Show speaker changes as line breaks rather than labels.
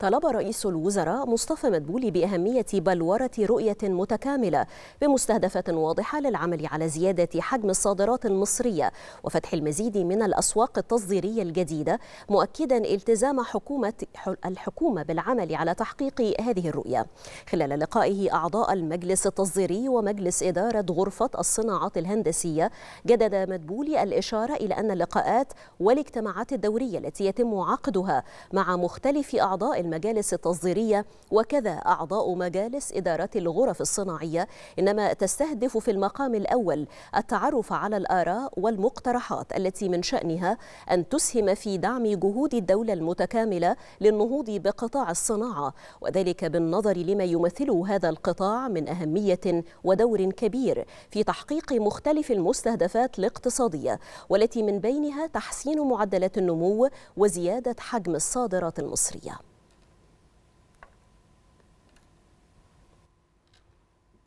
طلب رئيس الوزراء مصطفى مدبولي بأهمية بلورة رؤية متكاملة بمستهدفات واضحة للعمل على زيادة حجم الصادرات المصرية وفتح المزيد من الأسواق التصديرية الجديدة مؤكدا التزام حكومة الحكومة بالعمل على تحقيق هذه الرؤية خلال لقائه أعضاء المجلس التصديري ومجلس إدارة غرفة الصناعات الهندسية جدد مدبولي الإشارة إلى أن اللقاءات والاجتماعات الدورية التي يتم عقدها مع مختلف أعضاء المجالس التصديرية وكذا أعضاء مجالس إدارة الغرف الصناعية إنما تستهدف في المقام الأول التعرف على الآراء والمقترحات التي من شأنها أن تسهم في دعم جهود الدولة المتكاملة للنهوض بقطاع الصناعة وذلك بالنظر لما يمثله هذا القطاع من أهمية ودور كبير في تحقيق مختلف المستهدفات الاقتصادية والتي من بينها تحسين معدلات النمو وزيادة حجم الصادرات المصرية